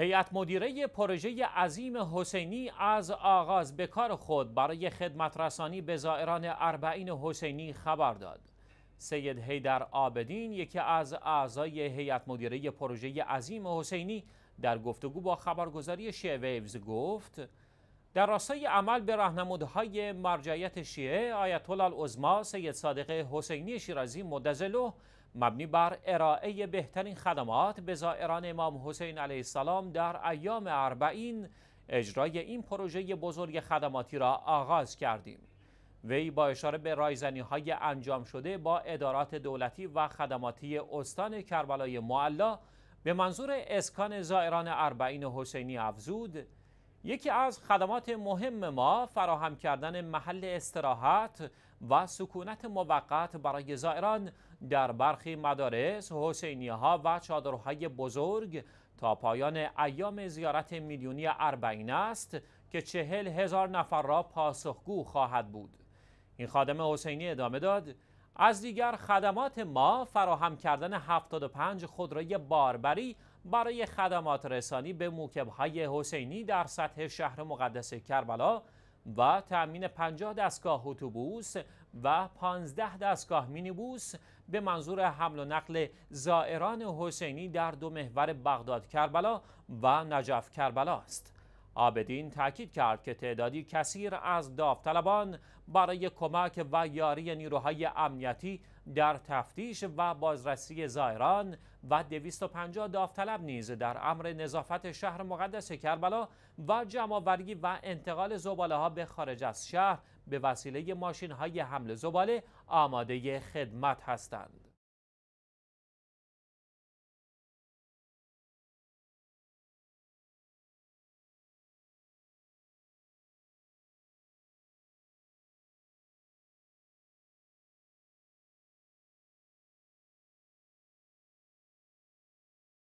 هیئت مدیره پروژه عظیم حسینی از آغاز به کار خود برای خدمت رسانی به زائران اربعین حسینی خبر داد. سید هیدر آبدین یکی از اعضای هیئت مدیره پروژه عظیم حسینی در گفتگو با خبرگزاری شیویوز گفت در راستای عمل به راهنمودهای مرجعیت شیعه آیت الله العظما سید صادق حسینی شیرازی مدزلو مبنی بر ارائه بهترین خدمات به زائران امام حسین علیه السلام در ایام اربعین اجرای این پروژه بزرگ خدماتی را آغاز کردیم وی با اشاره به رایزنی های انجام شده با ادارات دولتی و خدماتی استان کربلای معلا به منظور اسکان زائران اربعین حسینی افزود یکی از خدمات مهم ما فراهم کردن محل استراحت و سکونت موقت برای زائران در برخی مدارس، حسینیها ها و چادرهای بزرگ تا پایان ایام زیارت میلیونی اربعین است که چهل هزار نفر را پاسخگو خواهد بود. این خادم حسینی ادامه داد از دیگر خدمات ما فراهم کردن 75 خودروی باربری برای خدمات رسانی به موکبهای حسینی در سطح شهر مقدس کربلا و تأمین 50 دستگاه اتوبوس و 15 دستگاه مینیبوس به منظور حمل و نقل زائران حسینی در دو محور بغداد کربلا و نجف کربلا است. آبدین تاکید کرد که تعدادی کثیر از داوطلبان برای کمک و یاری نیروهای امنیتی در تفتیش و بازرسی زائران و 250 داوطلب نیز در امر نظافت شهر مقدس کربلا و جمعآوری و انتقال زباله ها به خارج از شهر به وسیله ماشین های حمل زباله آماده خدمت هستند.